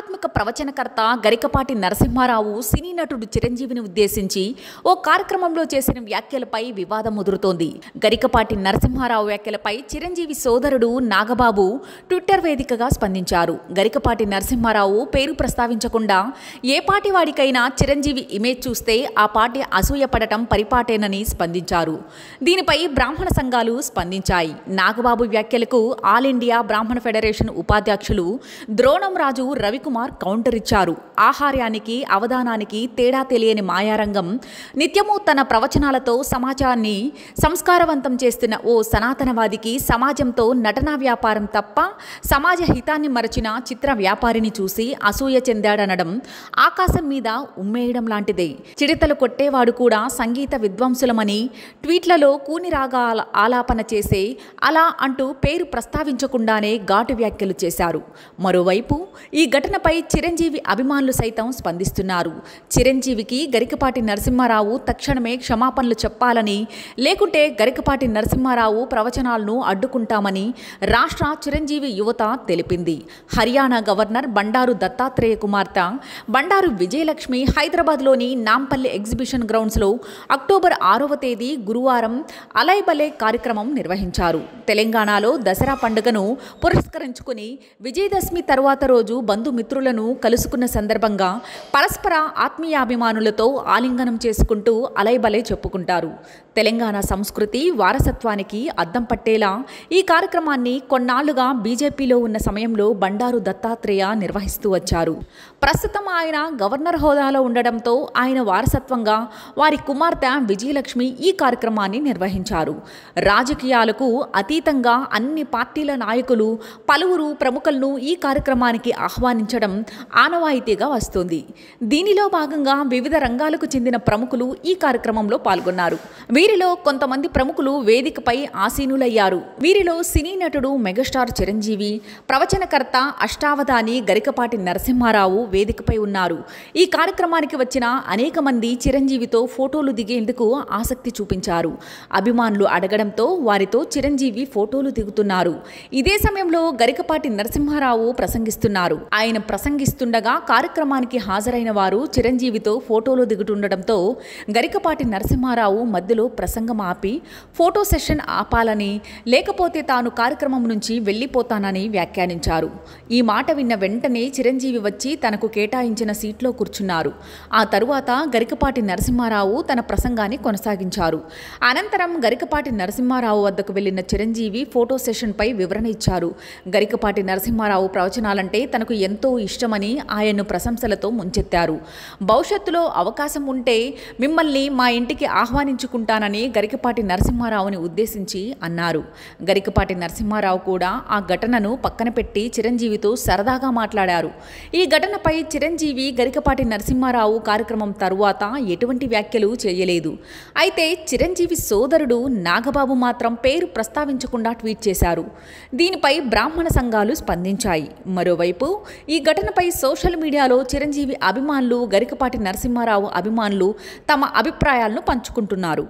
ఆధ్యాత్మిక ప్రవచనకర్త గరికపాటి నరసింహారావు సినీ నటుడు చిరంజీవిని ఉద్దేశించి ఓ కార్యక్రమంలో చేసిన వ్యాఖ్యలపై వివాదం ముదురుతోంది గరికపాటి నరసింహారావు వ్యాఖ్యలపై చిరంజీవి సోదరుడు నాగబాబు ట్విట్టర్ వేదికగా స్పందించారు గరికపాటి నరసింహారావు పేరు ప్రస్తావించకుండా ఏ పార్టీ వాడికైనా చిరంజీవి ఇమేజ్ చూస్తే ఆ పార్టీ అసూయపడటం పరిపాటేనని స్పందించారు దీనిపై బ్రాహ్మణ సంఘాలు స్పందించాయి నాగబాబు వ్యాఖ్యలకు ఆల్ ఇండియా బ్రాహ్మణ ఫెడరేషన్ ఉపాధ్యక్షులు ద్రోణం రాజు రవికుమార్ కుమార్ కౌంటర్ ఇచ్చారు ఆహార్యానికి అవధానానికి తేడా తెలియని మాయారంగం నిత్యము తన ప్రవచనాలతో సమాజాన్ని సంస్కారవంతం చేస్తున్న ఓ సనాతనవాదికి సమాజంతో నటనా వ్యాపారం తప్ప సమాజ హితాన్ని మరచిన చిత్ర వ్యాపారిని చూసి అసూయ చెందాడనడం ఆకాశం మీద ఉమ్మేయడం లాంటిదే చిడతలు కొట్టేవాడు కూడా సంగీత విద్వాంసులమని ట్వీట్లలో కూని ఆలాపన చేసే అలా అంటూ పేరు ప్రస్తావించకుండానే ఘాటు వ్యాఖ్యలు చేశారు మరోవైపు ఈ ఘటన ఘటనపై చిరంజీవి అభిమానులు సైతం స్పందిస్తున్నారు చిరంజీవికి గరికపాటి నరసింహారావు తక్షణమే క్షమాపణలు చెప్పాలని లేకుంటే గరికపాటి నరసింహారావు ప్రవచనాలను అడ్డుకుంటామని రాష్ట్ర చిరంజీవి యువత తెలిపింది హర్యానా గవర్నర్ బండారు దత్తాత్రేయ కుమార్తె బండారు విజయలక్ష్మి హైదరాబాద్లోని నాంపల్లి ఎగ్జిబిషన్ గ్రౌండ్స్లో అక్టోబర్ ఆరవ తేదీ గురువారం అలైబలే కార్యక్రమం నిర్వహించారు తెలంగాణలో దసరా పండుగను పురస్కరించుకుని విజయదశమి తర్వాత రోజు బంధుమిత్రులు పుత్రులను కలుసుకున్న సందర్భంగా పరస్పర ఆత్మీయాభిమానులతో ఆలింగనం చేసుకుంటూ అలైబలై చెప్పుకుంటారు తెలంగాణ సంస్కృతి వారసత్వానికి అద్దం పట్టేలా ఈ కార్యక్రమాన్ని కొన్నాళ్లుగా బీజేపీలో ఉన్న సమయంలో బండారు దత్తాత్రేయ నిర్వహిస్తూ వచ్చారు ప్రస్తుతం ఆయన గవర్నర్ హోదాలో ఉండడంతో ఆయన వారసత్వంగా వారి కుమార్తె విజయలక్ష్మి ఈ కార్యక్రమాన్ని నిర్వహించారు రాజకీయాలకు అతీతంగా అన్ని పార్టీల నాయకులు పలువురు ప్రముఖులను ఈ కార్యక్రమానికి ఆహ్వానించడం ఆనవాయితీగా వస్తుంది దీనిలో భాగంగా వివిధ రంగాలకు చెందిన ప్రముఖులు ఈ కార్యక్రమంలో పాల్గొన్నారు వీరిలో కొంతమంది ప్రముఖులు వేదికపై ఆసీనులయ్యారు వీరిలో సినీ నటుడు మెగాస్టార్ చిరంజీవి ప్రవచనకర్త అష్టావధాని గరికపాటి నరసింహారావు వేదికపై ఉన్నారు ఈ కార్యక్రమానికి వచ్చిన అనేక మంది చిరంజీవితో ఫోటోలు దిగేందుకు ఆసక్తి చూపించారు అభిమానులు అడగడంతో వారితో చిరంజీవి ఫోటోలు దిగుతున్నారు ఇదే సమయంలో గరికపాటి నరసింహారావు ప్రసంగిస్తున్నారు ఆయన ప్రసంగిస్తుండగా కార్యక్రమానికి హాజరైన వారు చిరంజీవితో ఫోటోలు దిగుతుండటంతో గరికపాటి నరసింహారావు మధ్యలో ప్రసంగం ఆపి ఫోటో సెషన్ ఆపాలని లేకపోతే తాను కార్యక్రమం నుంచి వెళ్ళిపోతానని వ్యాఖ్యానించారు ఈ మాట విన్న వెంటనే చిరంజీవి వచ్చి తనకు కేటాయించిన సీట్లో కూర్చున్నారు ఆ తరువాత గరికపాటి నరసింహారావు తన ప్రసంగాన్ని కొనసాగించారు అనంతరం గరికపాటి నరసింహారావు వద్దకు వెళ్లిన చిరంజీవి ఫోటో సెషన్పై వివరణ ఇచ్చారు గరికపాటి నరసింహారావు ప్రవచనాలంటే తనకు ఎంతో ఇష్టమని ఆయన్ను ప్రశంసలతో ముంచెత్తారు భవిష్యత్తులో అవకాశం ఉంటే మిమ్మల్ని మా ఇంటికి ఆహ్వానించుకుంటాను చేస్తానని గరికపాటి నరసింహారావుని ఉద్దేశించి అన్నారు గరికపాటి నరసింహారావు కూడా ఆ ఘటనను పక్కన పెట్టి చిరంజీవితో సరదాగా మాట్లాడారు ఈ ఘటనపై చిరంజీవి గరికపాటి నరసింహారావు కార్యక్రమం తరువాత ఎటువంటి వ్యాఖ్యలు చేయలేదు అయితే చిరంజీవి సోదరుడు నాగబాబు మాత్రం పేరు ప్రస్తావించకుండా ట్వీట్ చేశారు దీనిపై బ్రాహ్మణ సంఘాలు స్పందించాయి మరోవైపు ఈ ఘటనపై సోషల్ మీడియాలో చిరంజీవి అభిమానులు గరికపాటి నరసింహారావు అభిమానులు తమ అభిప్రాయాలను పంచుకుంటున్నారు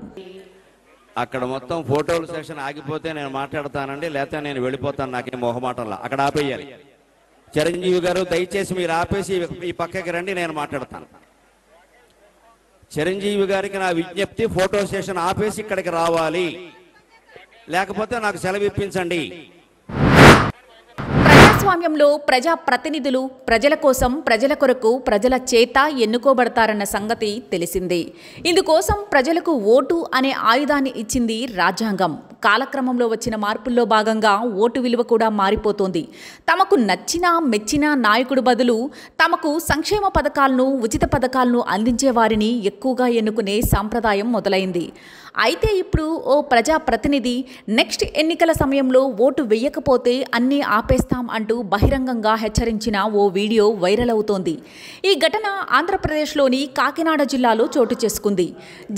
అక్కడ మొత్తం ఫోటోలు సెషన్ ఆగిపోతే నేను మాట్లాడతానండి లేకపోతే నేను వెళ్ళిపోతాను నాకేం మొహమాటంలో అక్కడ ఆపేయాలి చిరంజీవి గారు దయచేసి మీరు ఆపేసి ఈ పక్కకి రండి నేను మాట్లాడతాను చిరంజీవి గారికి నా విజ్ఞప్తి ఫోటో సెషన్ ఆపేసి ఇక్కడికి రావాలి లేకపోతే నాకు సెలవు ఇప్పించండి ప్రజాస్వామ్యంలో ప్రజా ప్రతినిధులు ప్రజల కోసం ప్రజల కొరకు ప్రజల చేత ఎన్నుకోబడతారన్న సంగతి తెలిసిందే ఇందుకోసం ప్రజలకు ఓటు అనే ఆయుధాన్ని ఇచ్చింది రాజ్యాంగం కాలక్రమంలో వచ్చిన మార్పుల్లో భాగంగా ఓటు విలువ కూడా మారిపోతోంది తమకు నచ్చిన మెచ్చిన నాయకుడు బదులు తమకు సంక్షేమ పథకాలను ఉచిత పథకాలను అందించే వారిని ఎక్కువగా ఎన్నుకునే సాంప్రదాయం మొదలైంది అయితే ఇప్పుడు ఓ ప్రజాప్రతినిధి నెక్స్ట్ ఎన్నికల సమయంలో ఓటు వేయకపోతే అన్నీ ఆపేస్తాం అంటూ అంటూ బహిరంగంగా హెచ్చరించిన ఓ వీడియో వైరల్ అవుతోంది ఈ ఘటన ఆంధ్రప్రదేశ్లోని కాకినాడ జిల్లాలో చోటు చేసుకుంది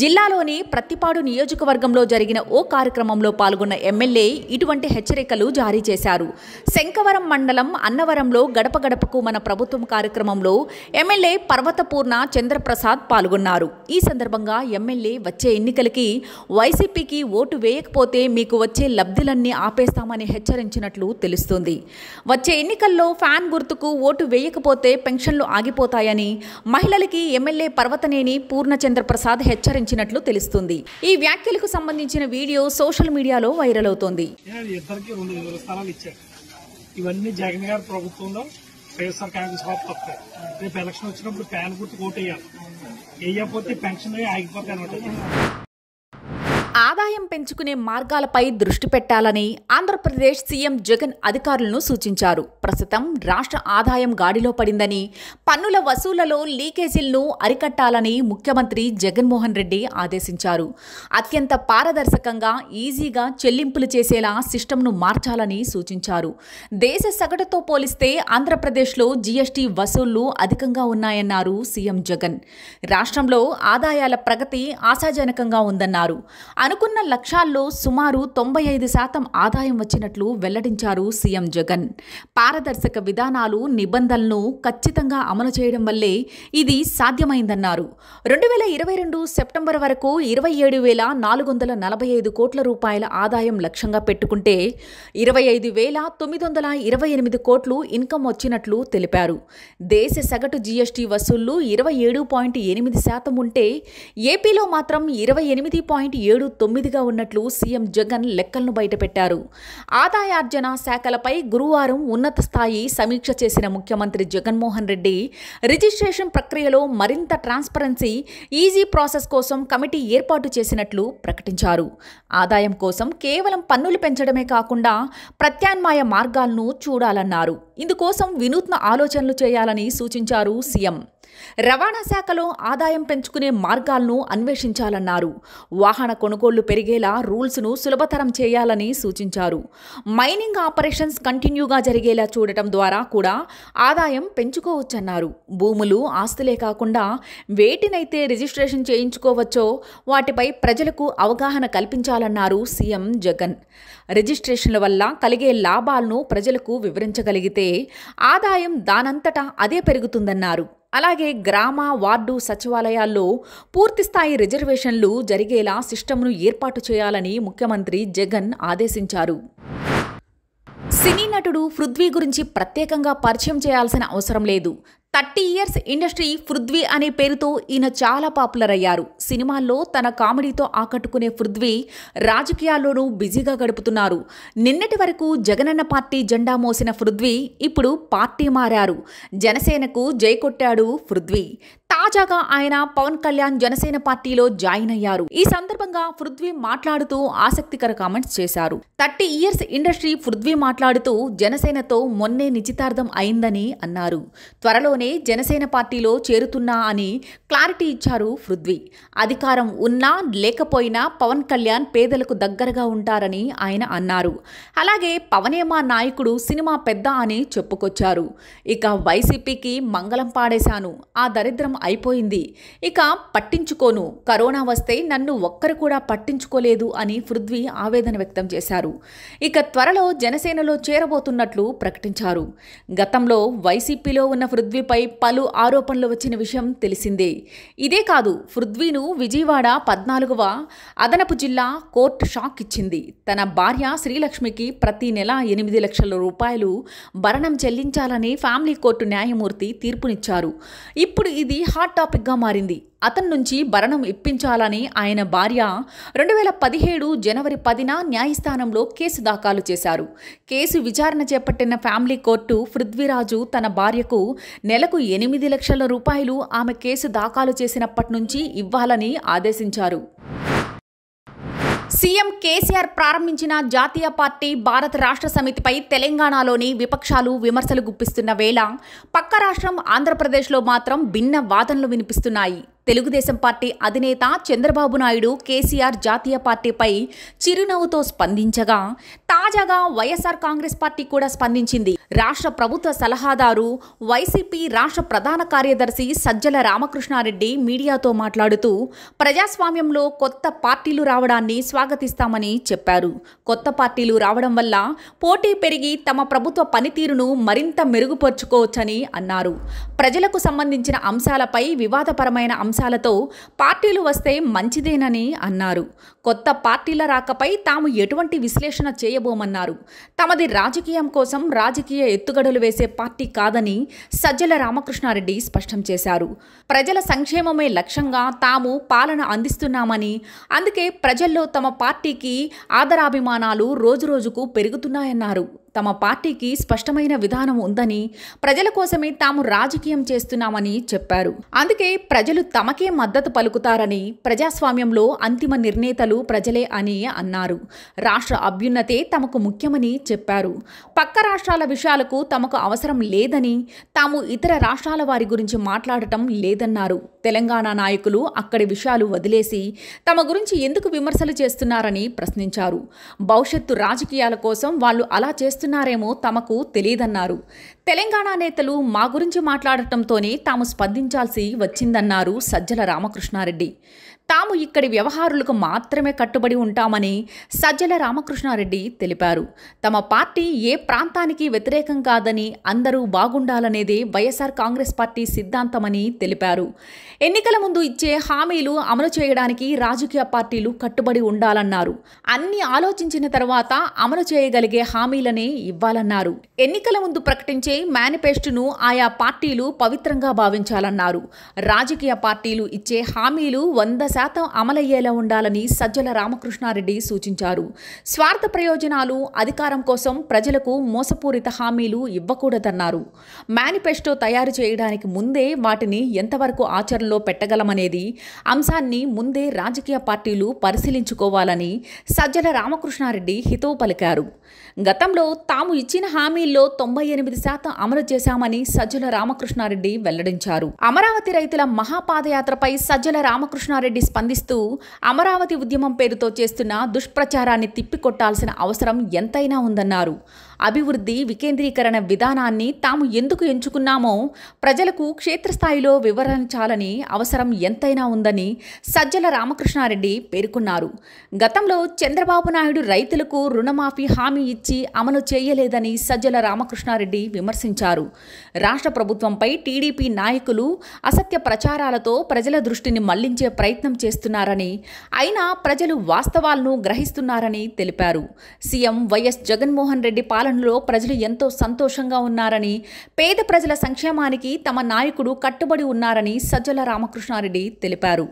జిల్లాలోని ప్రత్తిపాడు నియోజకవర్గంలో జరిగిన ఓ కార్యక్రమంలో పాల్గొన్న ఎమ్మెల్యే ఇటువంటి హెచ్చరికలు జారీ చేశారు శంకవరం మండలం అన్నవరంలో గడప గడపకు మన ప్రభుత్వం కార్యక్రమంలో ఎమ్మెల్యే పర్వతపూర్ణ చంద్రప్రసాద్ పాల్గొన్నారు ఈ సందర్భంగా ఎమ్మెల్యే వచ్చే ఎన్నికలకి వైసీపీకి ఓటు వేయకపోతే మీకు వచ్చే లబ్ధులన్నీ ఆపేస్తామని హెచ్చరించినట్లు తెలుస్తుంది వచ్చే ఎన్నికల్లో ఫ్యాన్ గుర్తుకు ఓటు వేయకపోతే పెన్షన్లు ఆగిపోతాయని మహిళలకి ఎమ్మెల్యే పర్వతనేని పూర్ణచంద్రప్రసాద్ హెచ్చరించినట్లు తెలుస్తుంది ఈ వ్యాఖ్యలకు సంబంధించిన వీడియో సోషల్ మీడియాలో వైరల్ అవుతోంది ఇవన్నీ జగన్ గారి ప్రభుత్వంలో వైఎస్ఆర్ కాంగ్రెస్ రేపు ఎలక్షన్ వచ్చినప్పుడు గుర్తు వేయకపోతే పెన్షన్ ఆగిపోతాయి అనమాట ఆదాయం పెంచుకునే మార్గాలపై దృష్టి పెట్టాలని ఆంధ్రప్రదేశ్ సీఎం జగన్ అధికారులను సూచించారు ప్రస్తుతం రాష్ట్ర ఆదాయం గాడిలో పడిందని పన్నుల వసూళ్లలో లీకేజీలను అరికట్టాలని ముఖ్యమంత్రి జగన్మోహన్ రెడ్డి ఆదేశించారు అత్యంత పారదర్శకంగా ఈజీగా చెల్లింపులు చేసేలా సిస్టమ్ను మార్చాలని సూచించారు దేశ సగటుతో పోలిస్తే ఆంధ్రప్రదేశ్లో జీఎస్టీ వసూళ్లు అధికంగా ఉన్నాయన్నారు సీఎం జగన్ రాష్ట్రంలో ఆదాయాల ప్రగతి ఆశాజనకంగా ఉందన్నారు అనుకున్న లక్ష్యాల్లో సుమారు తొంభై ఐదు శాతం ఆదాయం వచ్చినట్లు వెల్లడించారు సీఎం జగన్ పారదర్శక విధానాలు నిబంధనలను ఖచ్చితంగా అమలు చేయడం వల్లే ఇది సాధ్యమైందన్నారు రెండు వేల ఇరవై రెండు సెప్టెంబర్ వరకు ఇరవై ఏడు వేల నాలుగు వందల నలభై ఐదు కోట్ల రూపాయల ఆదాయం లక్ష్యంగా పెట్టుకుంటే ఇరవై ఐదు వేల తొమ్మిది వందల ఇరవై ఎనిమిది కోట్లు ఇన్కమ్ వచ్చినట్లు తెలిపారు దేశ సగటు జీఎస్టీ వసూళ్లు ఇరవై ఏడు పాయింట్ ఎనిమిది శాతం ఉంటే ఏపీలో మాత్రం ఇరవై ఎనిమిది పాయింట్ ఏడు తొమ్మిదిగా ఉన్నట్లు సీఎం జగన్ లెక్కలను బయటపెట్టారు ఆదాయార్జన శాఖలపై గురువారం ఉన్నత స్థాయి సమీక్ష చేసిన ముఖ్యమంత్రి జగన్మోహన్ రెడ్డి రిజిస్ట్రేషన్ ప్రక్రియలో మరింత ట్రాన్స్పరెన్సీ ఈజీ ప్రాసెస్ కోసం కమిటీ ఏర్పాటు చేసినట్లు ప్రకటించారు ఆదాయం కోసం కేవలం పన్నులు పెంచడమే కాకుండా ప్రత్యామ్నాయ మార్గాలను చూడాలన్నారు ఇందుకోసం వినూత్న ఆలోచనలు చేయాలని సూచించారు సీఎం రవాణా శాఖలో ఆదాయం పెంచుకునే మార్గాలను అన్వేషించాలన్నారు వాహన కొనుగోళ్లు పెరిగేలా రూల్స్ను సులభతరం చేయాలని సూచించారు మైనింగ్ ఆపరేషన్స్ కంటిన్యూగా జరిగేలా చూడటం ద్వారా కూడా ఆదాయం పెంచుకోవచ్చన్నారు భూములు ఆస్తులే కాకుండా వేటినైతే రిజిస్ట్రేషన్ చేయించుకోవచ్చో వాటిపై ప్రజలకు అవగాహన కల్పించాలన్నారు సీఎం జగన్ రిజిస్ట్రేషన్ల వల్ల కలిగే లాభాలను ప్రజలకు వివరించగలిగితే ఆదాయం దానంతటా అదే పెరుగుతుందన్నారు అలాగే గ్రామ వార్డు సచివాలయాల్లో పూర్తిస్థాయి రిజర్వేషన్లు జరిగేలా సిస్టమ్ను ఏర్పాటు చేయాలని ముఖ్యమంత్రి జగన్ ఆదేశించారు సినీ నటుడు పృథ్వీ గురించి ప్రత్యేకంగా పరిచయం చేయాల్సిన అవసరం లేదు థర్టీ ఇయర్స్ ఇండస్ట్రీ పృథ్వీ అనే పేరుతో ఈయన చాలా పాపులర్ అయ్యారు సినిమాల్లో తన కామెడీతో ఆకట్టుకునే పృథ్వీ రాజకీయాల్లోనూ బిజీగా గడుపుతున్నారు నిన్నటి వరకు జగనన్న పార్టీ జెండా మోసిన పృథ్వీ ఇప్పుడు పార్టీ మారారు జనసేనకు కొట్టాడు పృథ్వీ తాజాగా ఆయన పవన్ కళ్యాణ్ జనసేన పార్టీలో జాయిన్ అయ్యారు ఈ సందర్భంగా పృథ్వీ మాట్లాడుతూ ఆసక్తికర కామెంట్స్ చేశారు థర్టీ ఇయర్స్ ఇండస్ట్రీ పృథ్వీ మాట్లాడుతూ జనసేనతో మొన్నే నిశ్చితార్థం అయిందని అన్నారు త్వరలోనే త్వరలోనే జనసేన పార్టీలో చేరుతున్నా అని క్లారిటీ ఇచ్చారు పృథ్వీ అధికారం ఉన్నా లేకపోయినా పవన్ కళ్యాణ్ పేదలకు దగ్గరగా ఉంటారని ఆయన అన్నారు అలాగే పవనేమా నాయకుడు సినిమా పెద్ద అని చెప్పుకొచ్చారు ఇక వైసీపీకి మంగళం పాడేశాను ఆ దరిద్రం అయిపోయింది ఇక పట్టించుకోను కరోనా వస్తే నన్ను ఒక్కరు కూడా పట్టించుకోలేదు అని పృథ్వీ ఆవేదన వ్యక్తం చేశారు ఇక త్వరలో జనసేనలో చేరబోతున్నట్లు ప్రకటించారు గతంలో వైసీపీలో ఉన్న పృథ్వీ తీరుపై పలు ఆరోపణలు వచ్చిన విషయం తెలిసిందే ఇదే కాదు పృథ్వీను విజయవాడ పద్నాలుగవ అదనపు జిల్లా కోర్టు షాక్ ఇచ్చింది తన భార్య శ్రీలక్ష్మికి ప్రతి నెల ఎనిమిది లక్షల రూపాయలు భరణం చెల్లించాలని ఫ్యామిలీ కోర్టు న్యాయమూర్తి తీర్పునిచ్చారు ఇప్పుడు ఇది హాట్ టాపిక్గా మారింది అతని నుంచి భరణం ఇప్పించాలని ఆయన భార్య రెండు వేల పదిహేడు జనవరి పదిన న్యాయస్థానంలో కేసు దాఖలు చేశారు కేసు విచారణ చేపట్టిన ఫ్యామిలీ కోర్టు పృథ్వీరాజు తన భార్యకు నెలకు ఎనిమిది లక్షల రూపాయలు ఆమె కేసు దాఖలు చేసినప్పటి నుంచి ఇవ్వాలని ఆదేశించారు సీఎం కేసీఆర్ ప్రారంభించిన జాతీయ పార్టీ భారత రాష్ట్ర సమితిపై తెలంగాణలోని విపక్షాలు విమర్శలు గుప్పిస్తున్న వేళ పక్క రాష్ట్రం ఆంధ్రప్రదేశ్లో మాత్రం భిన్న వాదనలు వినిపిస్తున్నాయి తెలుగుదేశం పార్టీ అధినేత చంద్రబాబు నాయుడు కేసీఆర్ జాతీయ పార్టీపై చిరునవ్వుతో స్పందించగా తాజాగా వైఎస్ఆర్ కాంగ్రెస్ పార్టీ కూడా స్పందించింది రాష్ట్ర ప్రభుత్వ సలహాదారు వైసీపీ రాష్ట్ర ప్రధాన కార్యదర్శి సజ్జల రామకృష్ణారెడ్డి మీడియాతో మాట్లాడుతూ ప్రజాస్వామ్యంలో కొత్త పార్టీలు రావడాన్ని స్వాగతిస్తామని చెప్పారు కొత్త పార్టీలు రావడం వల్ల పోటీ పెరిగి తమ ప్రభుత్వ పనితీరును మరింత మెరుగుపరుచుకోవచ్చని అన్నారు ప్రజలకు సంబంధించిన అంశాలపై వివాదపరమైన అంశాలతో పార్టీలు వస్తే మంచిదేనని అన్నారు కొత్త పార్టీల రాకపై తాము ఎటువంటి విశ్లేషణ చేయబోమన్నారు తమది రాజకీయం కోసం రాజకీయ ఎత్తుగడలు వేసే పార్టీ కాదని సజ్జల రామకృష్ణారెడ్డి స్పష్టం చేశారు ప్రజల సంక్షేమమే లక్ష్యంగా తాము పాలన అందిస్తున్నామని అందుకే ప్రజల్లో తమ పార్టీకి ఆదరాభిమానాలు రోజురోజుకు పెరుగుతున్నాయన్నారు తమ పార్టీకి స్పష్టమైన విధానం ఉందని ప్రజల కోసమే తాము రాజకీయం చేస్తున్నామని చెప్పారు అందుకే ప్రజలు తమకే మద్దతు పలుకుతారని ప్రజాస్వామ్యంలో అంతిమ నిర్ణేతలు ప్రజలే అని అన్నారు రాష్ట్ర అభ్యున్నతే తమకు ముఖ్యమని చెప్పారు పక్క రాష్ట్రాల విషయాలకు తమకు అవసరం లేదని తాము ఇతర రాష్ట్రాల వారి గురించి మాట్లాడటం లేదన్నారు తెలంగాణ నాయకులు అక్కడి విషయాలు వదిలేసి తమ గురించి ఎందుకు విమర్శలు చేస్తున్నారని ప్రశ్నించారు భవిష్యత్తు రాజకీయాల కోసం వాళ్ళు అలా చేస్తున్నారు చేస్తున్నారేమో తమకు తెలియదన్నారు తెలంగాణ నేతలు మా గురించి మాట్లాడటంతోనే తాము స్పందించాల్సి వచ్చిందన్నారు సజ్జల రామకృష్ణారెడ్డి తాము ఇక్కడి వ్యవహారులకు మాత్రమే కట్టుబడి ఉంటామని సజ్జల రామకృష్ణారెడ్డి తెలిపారు తమ పార్టీ ఏ ప్రాంతానికి వ్యతిరేకం కాదని అందరూ బాగుండాలనేదే వైఎస్ఆర్ కాంగ్రెస్ పార్టీ సిద్ధాంతమని తెలిపారు ఎన్నికల ముందు ఇచ్చే హామీలు అమలు చేయడానికి రాజకీయ పార్టీలు కట్టుబడి ఉండాలన్నారు అన్ని ఆలోచించిన తర్వాత అమలు చేయగలిగే హామీలనే ఇవ్వాలన్నారు ఎన్నికల ముందు ప్రకటించే మేనిఫెస్టోను ఆయా పార్టీలు పవిత్రంగా భావించాలన్నారు రాజకీయ పార్టీలు ఇచ్చే హామీలు వంద శాతం అమలయ్యేలా ఉండాలని సజ్జల రామకృష్ణారెడ్డి సూచించారు స్వార్థ ప్రయోజనాలు అధికారం కోసం ప్రజలకు మోసపూరిత హామీలు ఇవ్వకూడదన్నారు మేనిఫెస్టో తయారు చేయడానికి ముందే వాటిని ఎంతవరకు ఆచరణలో పెట్టగలమనేది అంశాన్ని ముందే రాజకీయ పార్టీలు పరిశీలించుకోవాలని సజ్జల రామకృష్ణారెడ్డి హితవు పలికారు గతంలో తాము ఇచ్చిన హామీల్లో తొంభై ఎనిమిది శాతం అమలు చేశామని సజ్జల రామకృష్ణారెడ్డి వెల్లడించారు అమరావతి రైతుల మహాపాదయాత్రపై సజ్జల రామకృష్ణారెడ్డి స్పందిస్తూ అమరావతి ఉద్యమం పేరుతో చేస్తున్న దుష్ప్రచారాన్ని తిప్పికొట్టాల్సిన అవసరం ఎంతైనా ఉందన్నారు అభివృద్ధి వికేంద్రీకరణ విధానాన్ని తాము ఎందుకు ఎంచుకున్నామో ప్రజలకు క్షేత్రస్థాయిలో వివరించాలని అవసరం ఎంతైనా ఉందని సజ్జల రామకృష్ణారెడ్డి పేర్కొన్నారు గతంలో చంద్రబాబు నాయుడు రైతులకు రుణమాఫీ హామీ ఇచ్చి అమలు చేయలేదని సజ్జల రామకృష్ణారెడ్డి విమర్శించారు రాష్ట్ర ప్రభుత్వంపై టీడీపీ నాయకులు అసత్య ప్రచారాలతో ప్రజల దృష్టిని మళ్లించే ప్రయత్నం ప్రచారం చేస్తున్నారని అయినా ప్రజలు వాస్తవాలను గ్రహిస్తున్నారని తెలిపారు సీఎం వైఎస్ జగన్మోహన్ రెడ్డి పాలనలో ప్రజలు ఎంతో సంతోషంగా ఉన్నారని పేద ప్రజల సంక్షేమానికి తమ నాయకుడు కట్టుబడి ఉన్నారని సజ్జల రామకృష్ణారెడ్డి తెలిపారు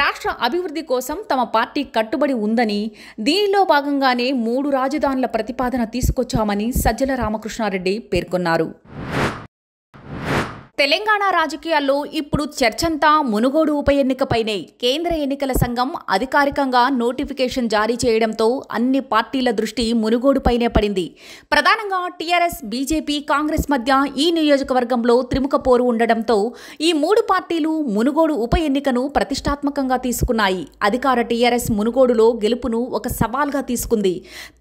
రాష్ట్ర అభివృద్ధి కోసం తమ పార్టీ కట్టుబడి ఉందని దీనిలో భాగంగానే మూడు రాజధానుల ప్రతిపాదన తీసుకొచ్చామని సజ్జల రామకృష్ణారెడ్డి పేర్కొన్నారు తెలంగాణ రాజకీయాల్లో ఇప్పుడు చర్చంతా మునుగోడు ఉప ఎన్నికపైనే కేంద్ర ఎన్నికల సంఘం అధికారికంగా నోటిఫికేషన్ జారీ చేయడంతో అన్ని పార్టీల దృష్టి మునుగోడుపైనే పడింది ప్రధానంగా టీఆర్ఎస్ బీజేపీ కాంగ్రెస్ మధ్య ఈ నియోజకవర్గంలో త్రిముఖ పోరు ఉండడంతో ఈ మూడు పార్టీలు మునుగోడు ఉప ఎన్నికను ప్రతిష్టాత్మకంగా తీసుకున్నాయి అధికార టీఆర్ఎస్ మునుగోడులో గెలుపును ఒక సవాల్గా తీసుకుంది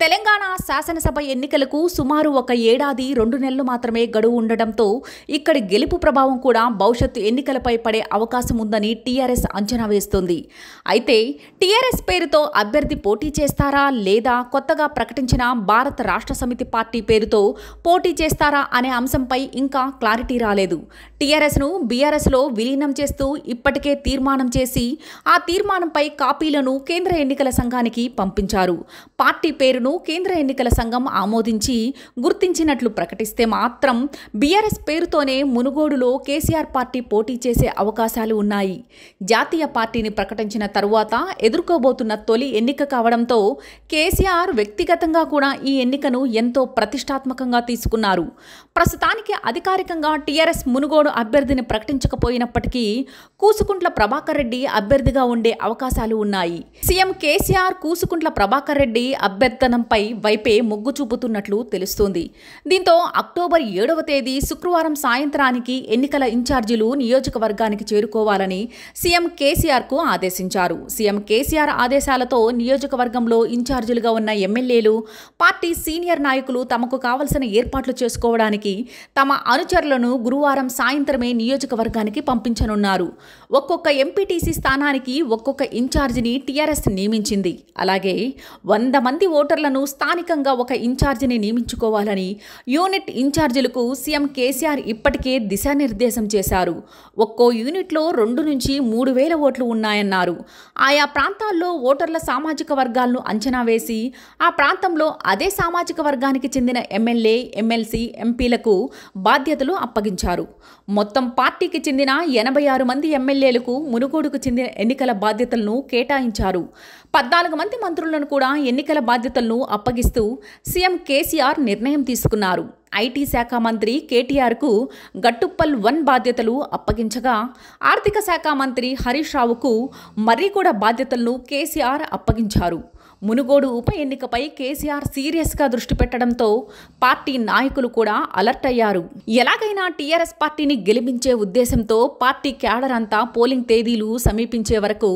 తెలంగాణ శాసనసభ ఎన్నికలకు సుమారు ఒక ఏడాది రెండు నెలలు మాత్రమే గడువు ఉండడంతో ఇక్కడి గెలుపు ప్రభావం కూడా భవిష్యత్తు ఎన్నికలపై పడే అవకాశం ఉందని టీఆర్ఎస్ అంచనా వేస్తోంది అయితే టీఆర్ఎస్ పేరుతో అభ్యర్థి పోటీ చేస్తారా లేదా కొత్తగా ప్రకటించిన భారత రాష్ట్ర సమితి పార్టీ పేరుతో పోటీ చేస్తారా అనే అంశంపై ఇంకా క్లారిటీ రాలేదు టీఆర్ఎస్ను బీఆర్ఎస్లో విలీనం చేస్తూ ఇప్పటికే తీర్మానం చేసి ఆ తీర్మానంపై కాపీలను కేంద్ర ఎన్నికల సంఘానికి పంపించారు పార్టీ పేరును కేంద్ర ఎన్నికల సంఘం ఆమోదించి గుర్తించినట్లు ప్రకటిస్తే మాత్రం బీఆర్ఎస్ పేరుతోనే మునుగోడు పలువురులో కేసీఆర్ పార్టీ పోటీ చేసే అవకాశాలు ఉన్నాయి జాతీయ పార్టీని ప్రకటించిన తరువాత ఎదుర్కోబోతున్న తొలి ఎన్నిక కావడంతో కేసీఆర్ వ్యక్తిగతంగా కూడా ఈ ఎన్నికను ఎంతో ప్రతిష్టాత్మకంగా తీసుకున్నారు ప్రస్తుతానికి అధికారికంగా టీఆర్ఎస్ మునుగోడు అభ్యర్థిని ప్రకటించకపోయినప్పటికీ కూసుకుంట్ల ప్రభాకర్ రెడ్డి అభ్యర్థిగా ఉండే అవకాశాలు ఉన్నాయి సీఎం కేసీఆర్ కూసుకుంట్ల ప్రభాకర్ రెడ్డి అభ్యర్థనంపై వైపే మొగ్గు చూపుతున్నట్లు తెలుస్తోంది దీంతో అక్టోబర్ ఏడవ తేదీ శుక్రవారం సాయంత్రానికి ఎన్నికల ఇన్ఛార్జీలు నియోజకవర్గానికి చేరుకోవాలని సీఎం కేసీఆర్కు ఆదేశించారు సీఎం కేసీఆర్ ఆదేశాలతో నియోజకవర్గంలో ఇన్ఛార్జీలుగా ఉన్న ఎమ్మెల్యేలు పార్టీ సీనియర్ నాయకులు తమకు కావలసిన ఏర్పాట్లు చేసుకోవడానికి చేయడానికి తమ అనుచరులను గురువారం సాయంత్రమే నియోజకవర్గానికి పంపించనున్నారు ఒక్కొక్క ఎంపీటీసీ స్థానానికి ఒక్కొక్క ఇన్ఛార్జిని టీఆర్ఎస్ నియమించింది అలాగే వంద మంది ఓటర్లను స్థానికంగా ఒక ఇన్ఛార్జిని నియమించుకోవాలని యూనిట్ ఇన్ఛార్జీలకు సీఎం కేసీఆర్ ఇప్పటికే దిశానిర్దేశం చేశారు ఒక్కో యూనిట్లో రెండు నుంచి మూడు వేల ఓట్లు ఉన్నాయన్నారు ఆయా ప్రాంతాల్లో ఓటర్ల సామాజిక వర్గాలను అంచనా వేసి ఆ ప్రాంతంలో అదే సామాజిక వర్గానికి చెందిన ఎమ్మెల్యే ఎమ్మెల్సీ ఎంపీల ఎమ్మెల్యేలకు బాధ్యతలు అప్పగించారు మొత్తం పార్టీకి చెందిన ఎనభై ఆరు మంది ఎమ్మెల్యేలకు మునుగోడుకు చెందిన ఎన్నికల బాధ్యతలను కేటాయించారు పద్నాలుగు మంది మంత్రులను కూడా ఎన్నికల బాధ్యతలను అప్పగిస్తూ సీఎం కేసీఆర్ నిర్ణయం తీసుకున్నారు ఐటీ శాఖ మంత్రి కేటీఆర్కు గట్టుప్పల్ వన్ బాధ్యతలు అప్పగించగా ఆర్థిక శాఖ మంత్రి హరీష్ రావుకు కూడా బాధ్యతలను కేసీఆర్ అప్పగించారు మునుగోడు ఉప ఎన్నికపై కేసీఆర్ సీరియస్గా దృష్టి పెట్టడంతో పార్టీ నాయకులు కూడా అలర్ట్ అయ్యారు ఎలాగైనా టీఆర్ఎస్ పార్టీని గెలిపించే ఉద్దేశంతో పార్టీ క్యాడర్ అంతా పోలింగ్ తేదీలు సమీపించే వరకు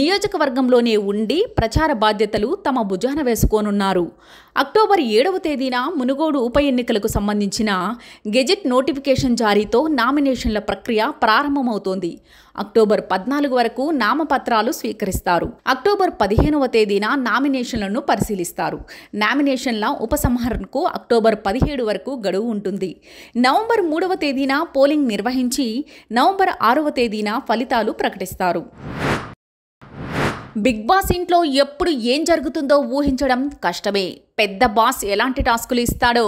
నియోజకవర్గంలోనే ఉండి ప్రచార బాధ్యతలు తమ భుజాన వేసుకోనున్నారు అక్టోబర్ ఏడవ తేదీన మునుగోడు ఉప ఎన్నికలకు సంబంధించిన గెజెట్ నోటిఫికేషన్ జారీతో నామినేషన్ల ప్రక్రియ ప్రారంభమవుతోంది అక్టోబర్ పద్నాలుగు వరకు నామపత్రాలు స్వీకరిస్తారు అక్టోబర్ పదిహేనవ తేదీన నామినేషన్లను పరిశీలిస్తారు నామినేషన్ల ఉపసంహరణకు అక్టోబర్ పదిహేడు వరకు గడువు ఉంటుంది నవంబర్ మూడవ తేదీన పోలింగ్ నిర్వహించి నవంబర్ ఆరవ తేదీన ఫలితాలు ప్రకటిస్తారు బిగ్ బాస్ ఇంట్లో ఎప్పుడు ఏం జరుగుతుందో ఊహించడం కష్టమే పెద్ద బాస్ ఎలాంటి టాస్కులు ఇస్తాడో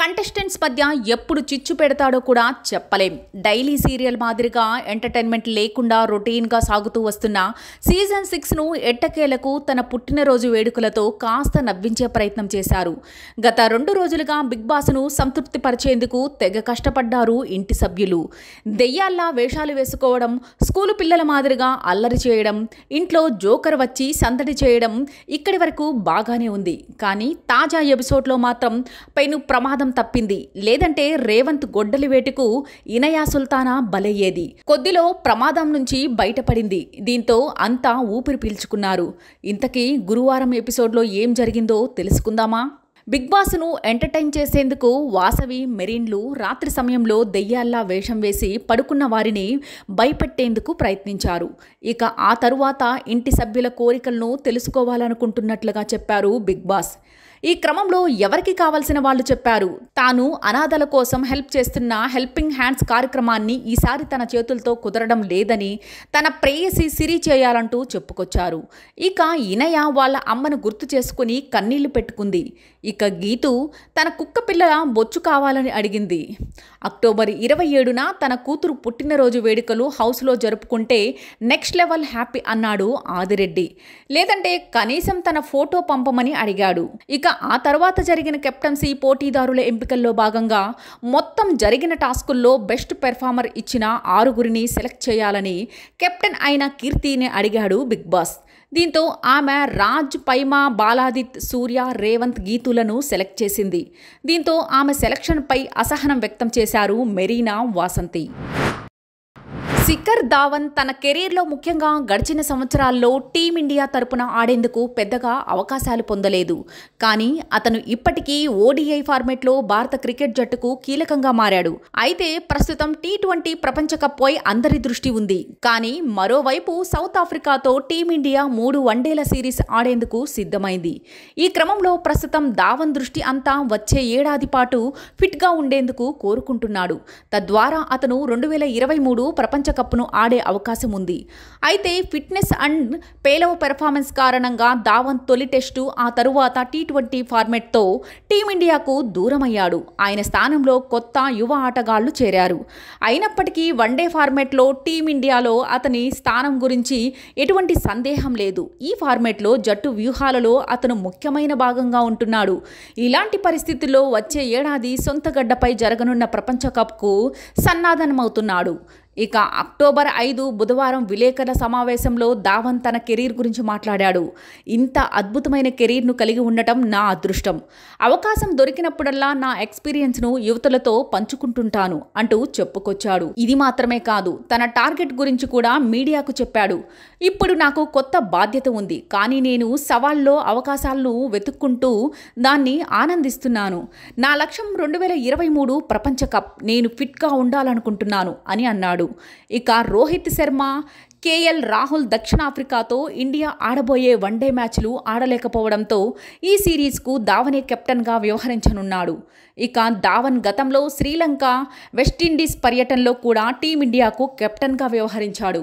కంటెస్టెంట్స్ మధ్య ఎప్పుడు చిచ్చు పెడతాడో కూడా చెప్పలేం డైలీ సీరియల్ మాదిరిగా ఎంటర్టైన్మెంట్ లేకుండా రొటీన్గా సాగుతూ వస్తున్న సీజన్ సిక్స్ను ఎట్టకేలకు తన పుట్టినరోజు వేడుకలతో కాస్త నవ్వించే ప్రయత్నం చేశారు గత రెండు రోజులుగా బిగ్ బాస్ను సంతృప్తిపరిచేందుకు తెగ కష్టపడ్డారు ఇంటి సభ్యులు దెయ్యాల్లా వేషాలు వేసుకోవడం స్కూలు పిల్లల మాదిరిగా అల్లరి చేయడం ఇంట్లో జోకర్ వచ్చి సందడి చేయడం ఇక్కడి వరకు బాగానే ఉంది కానీ తాజా ఎపిసోడ్లో మాత్రం పెను ప్రమాదం తప్పింది లేదంటే రేవంత్ గొడ్డలి వేటుకు ఇనయా సుల్తానా బలయ్యేది కొద్దిలో ప్రమాదం నుంచి బయటపడింది దీంతో అంతా ఊపిరి పీల్చుకున్నారు ఇంతకీ గురువారం ఎపిసోడ్లో ఏం జరిగిందో తెలుసుకుందామా బిగ్ బాస్ను ఎంటర్టైన్ చేసేందుకు వాసవి మెరీన్లు రాత్రి సమయంలో దెయ్యాల్లా వేషం వేసి పడుకున్న వారిని భయపెట్టేందుకు ప్రయత్నించారు ఇక ఆ తరువాత ఇంటి సభ్యుల కోరికలను తెలుసుకోవాలనుకుంటున్నట్లుగా చెప్పారు బిగ్ బాస్ ఈ క్రమంలో ఎవరికి కావాల్సిన వాళ్ళు చెప్పారు తాను అనాథల కోసం హెల్ప్ చేస్తున్న హెల్పింగ్ హ్యాండ్స్ కార్యక్రమాన్ని ఈసారి తన చేతులతో కుదరడం లేదని తన ప్రేయసి సిరి చేయాలంటూ చెప్పుకొచ్చారు ఇక ఇనయ వాళ్ళ అమ్మను గుర్తు చేసుకుని కన్నీళ్లు పెట్టుకుంది ఇక గీతు తన కుక్క పిల్లల బొచ్చు కావాలని అడిగింది అక్టోబర్ ఇరవై ఏడున తన కూతురు పుట్టినరోజు వేడుకలు హౌస్లో జరుపుకుంటే నెక్స్ట్ లెవెల్ హ్యాపీ అన్నాడు ఆదిరెడ్డి లేదంటే కనీసం తన ఫోటో పంపమని అడిగాడు ఇక ఆ తర్వాత జరిగిన కెప్టెన్సీ పోటీదారుల ఎంపికల్లో భాగంగా మొత్తం జరిగిన టాస్కుల్లో బెస్ట్ పెర్ఫార్మర్ ఇచ్చిన ఆరుగురిని సెలెక్ట్ చేయాలని కెప్టెన్ అయిన కీర్తిని అడిగాడు బిగ్ బాస్ దీంతో ఆమె రాజ్ పైమా బాలాదిత్ సూర్య రేవంత్ గీతులను సెలెక్ట్ చేసింది దీంతో ఆమె సెలక్షన్పై అసహనం వ్యక్తం చేశారు మెరీనా వాసంతి శిఖర్ ధావన్ తన కెరీర్లో ముఖ్యంగా గడిచిన సంవత్సరాల్లో టీమిండియా తరపున ఆడేందుకు పెద్దగా అవకాశాలు పొందలేదు కానీ అతను ఇప్పటికీ ఓడిఐ ఫార్మెట్లో భారత క్రికెట్ జట్టుకు కీలకంగా మారాడు అయితే ప్రస్తుతం టీ ట్వంటీ ప్రపంచ కప్పై అందరి దృష్టి ఉంది కానీ మరోవైపు సౌత్ ఆఫ్రికాతో టీమిండియా మూడు వన్డేల సిరీస్ ఆడేందుకు సిద్ధమైంది ఈ క్రమంలో ప్రస్తుతం ధావన్ దృష్టి అంతా వచ్చే ఏడాది పాటు ఫిట్గా ఉండేందుకు కోరుకుంటున్నాడు తద్వారా అతను రెండు వేల ఇరవై మూడు ప్రపంచ కప్ను ఆడే అవకాశం ఉంది అయితే ఫిట్నెస్ అండ్ పేలవ పెర్ఫార్మెన్స్ కారణంగా ధావన్ తొలి టెస్టు ఆ తరువాత టీ ట్వంటీ ఫార్మెట్తో టీమిండియాకు దూరమయ్యాడు ఆయన స్థానంలో కొత్త యువ ఆటగాళ్లు చేరారు అయినప్పటికీ వన్డే ఫార్మెట్లో టీమిండియాలో అతని స్థానం గురించి ఎటువంటి సందేహం లేదు ఈ ఫార్మెట్లో జట్టు వ్యూహాలలో అతను ముఖ్యమైన భాగంగా ఉంటున్నాడు ఇలాంటి పరిస్థితుల్లో వచ్చే ఏడాది సొంత గడ్డపై జరగనున్న ప్రపంచ కప్కు సన్నాధనమవుతున్నాడు ఇక అక్టోబర్ ఐదు బుధవారం విలేకరుల సమావేశంలో ధావన్ తన కెరీర్ గురించి మాట్లాడాడు ఇంత అద్భుతమైన కెరీర్ను కలిగి ఉండటం నా అదృష్టం అవకాశం దొరికినప్పుడల్లా నా ఎక్స్పీరియన్స్ను యువతలతో పంచుకుంటుంటాను అంటూ చెప్పుకొచ్చాడు ఇది మాత్రమే కాదు తన టార్గెట్ గురించి కూడా మీడియాకు చెప్పాడు ఇప్పుడు నాకు కొత్త బాధ్యత ఉంది కానీ నేను సవాళ్ళలో అవకాశాలను వెతుక్కుంటూ దాన్ని ఆనందిస్తున్నాను నా లక్ష్యం రెండు వేల ఇరవై మూడు ప్రపంచ కప్ నేను ఫిట్గా ఉండాలనుకుంటున్నాను అని అన్నాడు ఉన్నాడు ఇక రోహిత్ శర్మ కేఎల్ రాహుల్ దక్షిణాఫ్రికాతో ఇండియా ఆడబోయే వన్డే మ్యాచ్లు ఆడలేకపోవడంతో ఈ సిరీస్కు ధావనే కెప్టెన్గా వ్యవహరించనున్నాడు ఇక ధావన్ గతంలో శ్రీలంక వెస్టిండీస్ పర్యటనలో కూడా టీమిండియాకు కెప్టెన్గా వ్యవహరించాడు